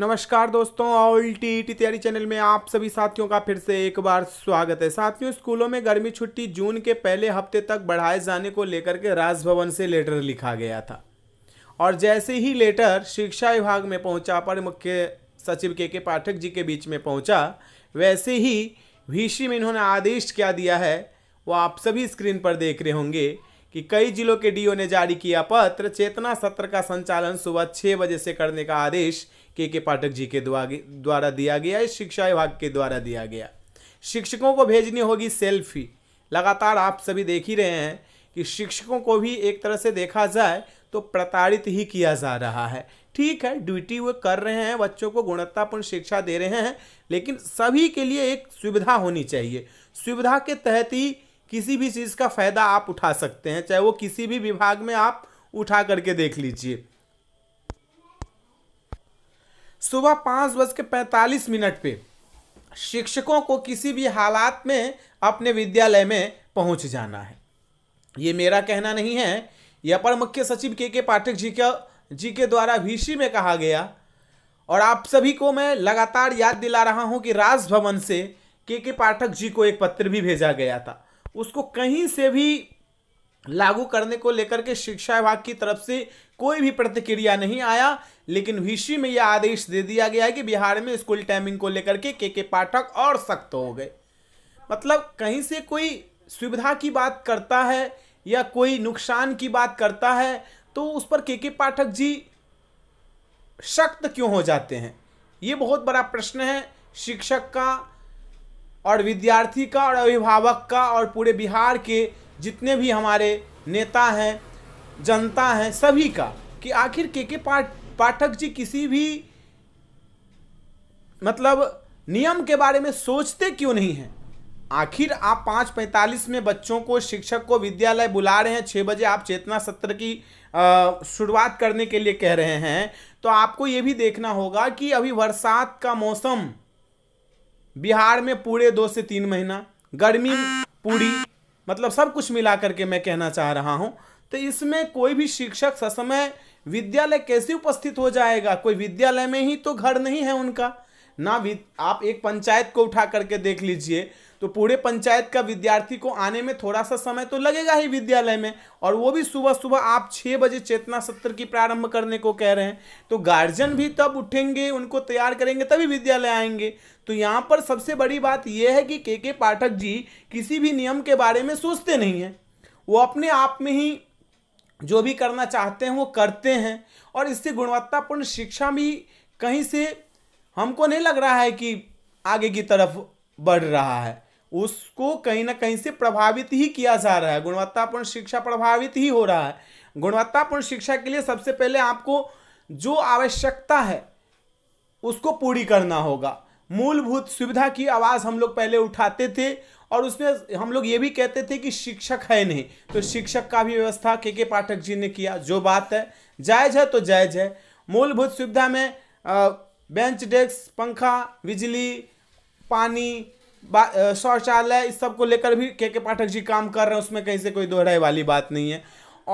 नमस्कार दोस्तों all T T तैयारी चैनल में आप सभी साथियों का फिर से एक बार स्वागत है साथियों स्कूलों में गर्मी छुट्टी जून के पहले हफ्ते तक बढ़ाए जाने को लेकर के राजभवन से लेटर लिखा गया था और जैसे ही लेटर शिक्षा विभाग में पहुंचा पर मुख्य सचिव के के पाठक जी के बीच में पहुंचा वैसे ही भीषी में इन्होंने आदेश क्या दिया है वो आप सभी स्क्रीन पर देख रहे होंगे कि कई जिलों के डीओ ने जारी किया पत्र चेतना सत्र का संचालन सुबह छः बजे से करने का आदेश के के पाठक जी के द्वारा दिया गया है शिक्षा विभाग के द्वारा दिया गया शिक्षकों को भेजनी होगी सेल्फी लगातार आप सभी देख ही रहे हैं कि शिक्षकों को भी एक तरह से देखा जाए तो प्रताड़ित ही किया जा रहा है ठीक है ड्यूटी वो कर रहे हैं बच्चों को गुणवत्तापूर्ण शिक्षा दे रहे हैं लेकिन सभी के लिए एक सुविधा होनी चाहिए सुविधा के तहत ही किसी भी चीज़ का फ़ायदा आप उठा सकते हैं चाहे वो किसी भी विभाग में आप उठा करके देख लीजिए सुबह पाँच बज के पैंतालीस मिनट पर शिक्षकों को किसी भी हालात में अपने विद्यालय में पहुंच जाना है ये मेरा कहना नहीं है यह अपर मुख्य सचिव के के पाठक जी का जी के द्वारा भीसी में कहा गया और आप सभी को मैं लगातार याद दिला रहा हूं कि राजभवन से के के पाठक जी को एक पत्र भी भेजा गया था उसको कहीं से भी लागू करने को लेकर के शिक्षा विभाग की तरफ से कोई भी प्रतिक्रिया नहीं आया लेकिन वीसी में यह आदेश दे दिया गया है कि बिहार में स्कूल टाइमिंग को लेकर के के के पाठक और सख्त हो गए मतलब कहीं से कोई सुविधा की बात करता है या कोई नुकसान की बात करता है तो उस पर के के पाठक जी सख्त क्यों हो जाते हैं ये बहुत बड़ा प्रश्न है शिक्षक का और विद्यार्थी का और अभिभावक का और पूरे बिहार के जितने भी हमारे नेता हैं जनता हैं सभी का कि आखिर के के पाठ पाठक जी किसी भी मतलब नियम के बारे में सोचते क्यों नहीं हैं आखिर आप पाँच पैंतालीस में बच्चों को शिक्षक को विद्यालय बुला रहे हैं छः बजे आप चेतना सत्र की शुरुआत करने के लिए कह रहे हैं तो आपको ये भी देखना होगा कि अभी बरसात का मौसम बिहार में पूरे दो से तीन महीना गर्मी पूरी मतलब सब कुछ मिला करके मैं कहना चाह रहा हूँ तो इसमें कोई भी शिक्षक ससमय विद्यालय कैसे उपस्थित हो जाएगा कोई विद्यालय में ही तो घर नहीं है उनका ना भी आप एक पंचायत को उठा करके देख लीजिए तो पूरे पंचायत का विद्यार्थी को आने में थोड़ा सा समय तो लगेगा ही विद्यालय में और वो भी सुबह सुबह आप छः बजे चेतना सत्र की प्रारंभ करने को कह रहे हैं तो गार्जियन भी तब उठेंगे उनको तैयार करेंगे तभी विद्यालय आएंगे तो यहाँ पर सबसे बड़ी बात यह है कि के के पाठक जी किसी भी नियम के बारे में सोचते नहीं हैं वो अपने आप में ही जो भी करना चाहते हैं वो करते हैं और इससे गुणवत्तापूर्ण शिक्षा भी कहीं से हमको नहीं लग रहा है कि आगे की तरफ बढ़ रहा है उसको कहीं ना कहीं से प्रभावित ही किया जा रहा है गुणवत्तापूर्ण शिक्षा प्रभावित ही हो रहा है गुणवत्तापूर्ण शिक्षा के लिए सबसे पहले आपको जो आवश्यकता है उसको पूरी करना होगा मूलभूत सुविधा की आवाज़ हम लोग पहले उठाते थे और उसमें हम लोग ये भी कहते थे कि शिक्षक है नहीं तो शिक्षक का भी व्यवस्था के के पाठक जी ने किया जो बात है जायज है तो जायज है मूलभूत सुविधा में आ, बेंच डेस्क पंखा बिजली पानी शौचालय इस सब को लेकर भी के के पाठक जी काम कर रहे हैं उसमें कहीं से कोई दोहराई वाली बात नहीं है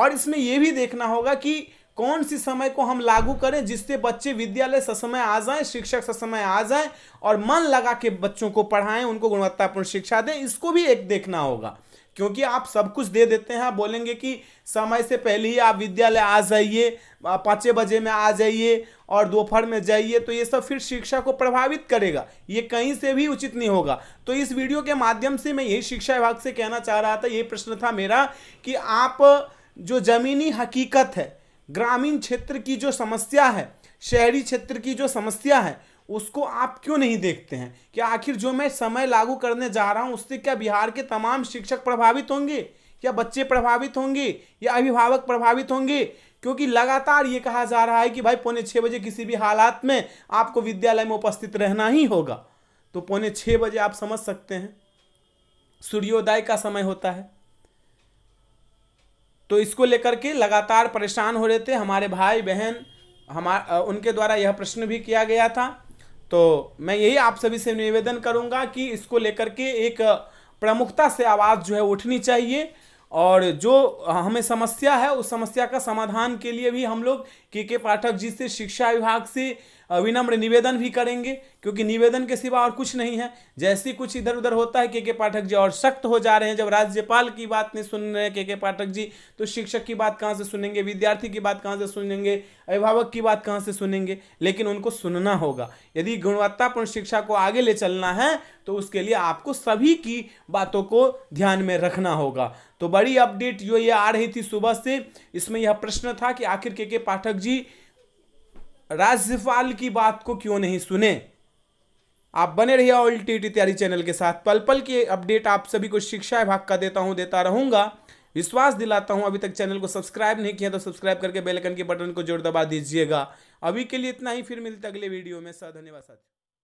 और इसमें यह भी देखना होगा कि कौन सी समय को हम लागू करें जिससे बच्चे विद्यालय ससमय आ जाएं शिक्षक ससमय आ जाएं और मन लगा के बच्चों को पढ़ाएं उनको गुणवत्तापूर्ण शिक्षा दें इसको भी एक देखना होगा क्योंकि आप सब कुछ दे देते हैं आप बोलेंगे कि समय से पहले ही आप विद्यालय आ जाइए पाँच बजे में आ जाइए और दोपहर में जाइए तो ये सब फिर शिक्षा को प्रभावित करेगा ये कहीं से भी उचित नहीं होगा तो इस वीडियो के माध्यम से मैं यही शिक्षा विभाग से कहना चाह रहा था ये प्रश्न था मेरा कि आप जो ज़मीनी हकीकत है ग्रामीण क्षेत्र की जो समस्या है शहरी क्षेत्र की जो समस्या है उसको आप क्यों नहीं देखते हैं कि आखिर जो मैं समय लागू करने जा रहा हूँ उससे क्या बिहार के तमाम शिक्षक प्रभावित होंगे या बच्चे प्रभावित होंगे या अभिभावक प्रभावित होंगे क्योंकि लगातार ये कहा जा रहा है कि भाई पौने छः बजे किसी भी हालात में आपको विद्यालय में उपस्थित रहना ही होगा तो पौने छः बजे आप समझ सकते हैं सूर्योदय का समय होता है तो इसको लेकर के लगातार परेशान हो रहे थे हमारे भाई बहन हमारा उनके द्वारा यह प्रश्न भी किया गया था तो मैं यही आप सभी से निवेदन करूंगा कि इसको लेकर के एक प्रमुखता से आवाज़ जो है उठनी चाहिए और जो हमें समस्या है उस समस्या का समाधान के लिए भी हम लोग के के पाठक जी से शिक्षा विभाग से विनम्र निवेदन भी करेंगे क्योंकि निवेदन के सिवा और कुछ नहीं है जैसे कुछ इधर उधर होता है के के पाठक जी और सख्त हो जा रहे हैं जब राज्यपाल की बात नहीं सुन रहे हैं के के पाठक जी तो शिक्षक की बात कहाँ से सुनेंगे विद्यार्थी की बात कहाँ से सुनेंगे अभिभावक की बात कहाँ से सुनेंगे लेकिन उनको सुनना होगा यदि गुणवत्तापूर्ण शिक्षा को आगे ले चलना है तो उसके लिए आपको सभी की बातों को ध्यान में रखना होगा तो बड़ी अपडेट जो ये आ रही थी सुबह से इसमें यह प्रश्न था कि आखिर के के पाठक जी राज्यपाल की बात को क्यों नहीं सुने आप बने रहिए ऑल टी टी तैयारी चैनल के साथ पल पल की अपडेट आप सभी को शिक्षा विभाग का देता हूं देता रहूंगा विश्वास दिलाता हूं अभी तक चैनल को सब्सक्राइब नहीं किया तो सब्सक्राइब करके बेल आइकन के बटन को जोर दबा दीजिएगा अभी के लिए इतना ही फिर मिलते अगले वीडियो में सर धन्यवाद